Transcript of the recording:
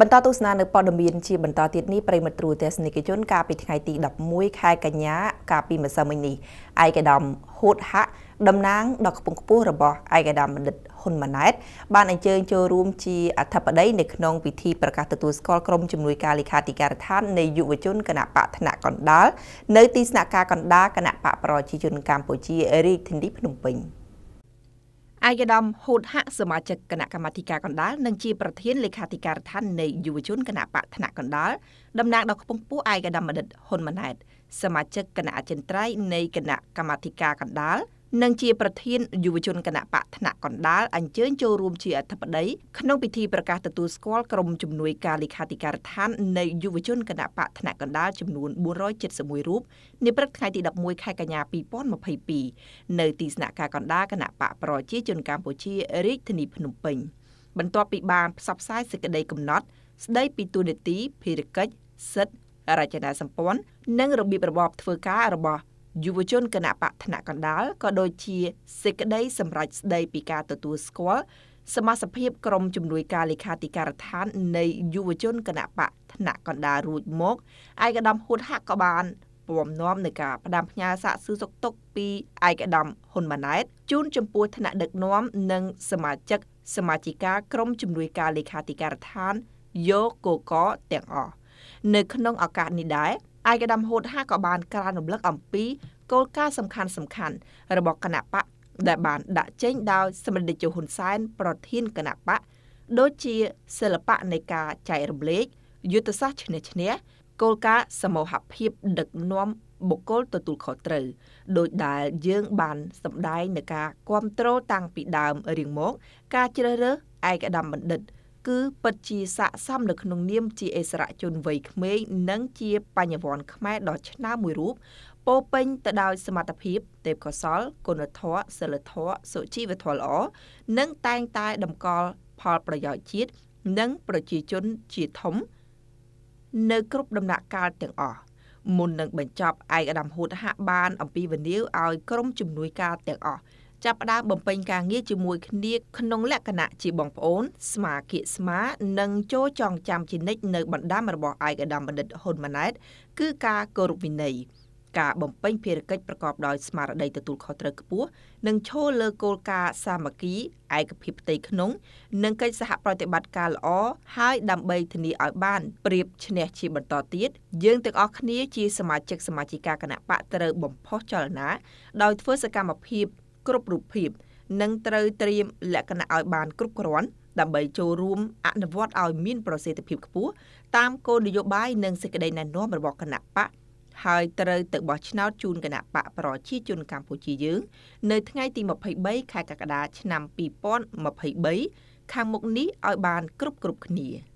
បន្តទស្សនានៅព័ត៌មានជាបន្តទៀតនេះប្រិមត្តគ្រូទស្សនិកជនកាលពីថ្ងៃទី11ខែកញ្ញាកាលពីម្សិលមិញនេះឯកឧត្តមហ៊ូតហាក់តំណាងដល់ខ្ពង់ខ្ពស់របស់ឯកឧត្តមបណ្ឌិតហ៊ុនម៉ាណែតបានអញ្ជើញចូលរួមជាអធិបតីនៅក្នុងពិធីប្រកាសទទួលស្គាល់ក្រុមជំនួយការលេខាធិការដ្ឋាននៃយុវជនគណៈបកថ្នាក់កណ្ដាលនៅទីស្នាក់ការកណ្ដាលគណៈបកប្រជាជនកម្ពុជារាជធានីភ្នំពេញ។អាយដាមហូតហាក់សមាជិកគណៈកម្មាធិការកណ្ដាលនិងជាប្រធានលេខាធិការដ្ឋាននៃយុវជនគណៈបកធនកណ្ដាលតំណាងដល់ខ្ពង់ពួរអាយដាមបណ្ឌិតហ៊ុនម៉ាណែតសមាជិកគណៈអចិន្ត្រៃយ៍នៃគណៈកម្មាធិការកណ្ដាលនិងជាប្រធានយុវជនគណៈបកថ្នាក់កណ្ដាលអញ្ជើញចូលរួមជាអធិបតីក្នុងពិធីប្រកាសទទួលស្គាល់ក្រុមជំនួយការលេខាធិការដ្ឋាននៃយុវជនគណៈបកថ្នាក់កណ្ដាលចំនួន471រូបនាព្រឹកថ្ងៃទី11ខែកញ្ញា2022នៅទីស្នាក់ការកណ្ដាលគណៈបកប្រជាជនកម្ពុជារាជធានីភ្នំពេញបន្ទាប់ពីបានផ្សព្វផ្សាយសេចក្តីកំណត់ស្ដីពីទូនីតិភារកិច្ចសិទ្ធិរចនាសម្ព័ន្ធនិងរបៀបរបបធ្វើការរបស់យុវជនគណៈបកថ្នាក់កណ្ដាលក៏ដូចជាសេចក្តីសម្រេចស្ដីពីការទទួលស្គាល់សមាជិកក្រុមជំនួយការលេខាធិការដ្ឋាននៃយុវជនគណៈបកថ្នាក់កណ្ដាលរួចមកឯកឧត្តមហ៊ុនហាក់ក៏បានពំនាំនៃការផ្ដាំផ្ញើសាកសួរសុខទុក្ខពីឯកឧត្តមហ៊ុនម៉ាណែតជូនចំពោះថ្នាក់ដឹកនាំនិងសមាជិកសមាជិកាក្រុមជំនួយការលេខាធិការដ្ឋានយកកកទាំងអស់នៅក្នុងឱកាសនេះដែរឯកឧត្តមហ៊ុនហាក៏បានក្រើនរំលឹកអំពីគោលការណ៍សំខាន់សំខាន់របស់គណៈបកដែល បានដាក់ចេញដោយសម្ដេចជហ៊ុនសែន ប្រធានគណៈបកដូចជាសិល្បៈនៃការចែករំលែកយុទ្ធសាស្ត្រឈ្នះឈ្នះគោលការណ៍សមូហភាពដឹកនាំបុគ្គលទទួលខុសត្រូវដោយដែលយើងបានសម្ដែងនឹងការគ្រប់គ្រងតាំងពីដើម រៀងមក ការជ្រើសរើសឯកឧត្តមបណ្ឌិតគឺពិតជាស័កសមនៅក្នុងនាមជាអិសរជនវ័យក្មេងនិងជា បញ្ញវន្តខ្មែរដ៏ឆ្នើមមួយរូបពោពេញទៅដោយសមត្ថភាព ទេពកោសលគុណធម៌សិលធម៌សុជីវធម៌ល្អនិងតែងតែតម្កល់ផលប្រយោជន៍ជាតិនិងប្រជាជនជាធំ នៅគ្រប់ដំណាក់កាលទាំងអស់មុននឹងបញ្ចប់ឯកឧត្តមហ៊ូតហាក់បានអំពាវនាវឲ្យក្រុមជំនួយការទាំងអស់ចាប់ផ្ដើមបំពេញការងារជាមួយគ្នាក្នុងលក្ខណៈជាបងប្អូនស្មាគៀកស្មានិងចូលចងចាំជានិច្ចនៅបណ្ដាំរបស់ឯកឧត្តមបណ្ឌិតហ៊ុនម៉ាណែតគឺការគោរពវិន័យការបំពេញភារកិច្ចប្រកបដោយស្មារតីទទួលខុសត្រូវខ្ពស់និងឈលលើគោលការណ៍សាមគ្គីឯកភាពផ្ទៃក្នុង និងកិច្ចសហប្រតិបត្តិការល្អហើយដើម្បីធានាឲ្យបានប្រៀបឈ្នះជាបន្តទៀតយើងទាំងអស់គ្នាជាសមាជិកសមាជិកាគណៈបកត្រូវបំផុសចលនាដោយធ្វើសកម្មភាពគ្រប់រូបភាពនិងត្រូវត្រៀមលក្ខណៈឲ្យបានគ្រប់គ្រាន់ដើម្បីចូលរួមអនុវត្តឲ្យមានប្រសិទ្ធភាពខ្ពស់តាមគោលនយោបាយនិងសេចក្តីណែនាំរបស់គណៈបកហើយត្រូវទៅបោះឆ្នោតជូនគណៈបកប្រជាជនកម្ពុជាយើងនៅថ្ងៃទី23ខែកក្កដាឆ្នាំ2023ខាងមុខនេះឲ្យបានគ្រប់គ្រប់គ្នា។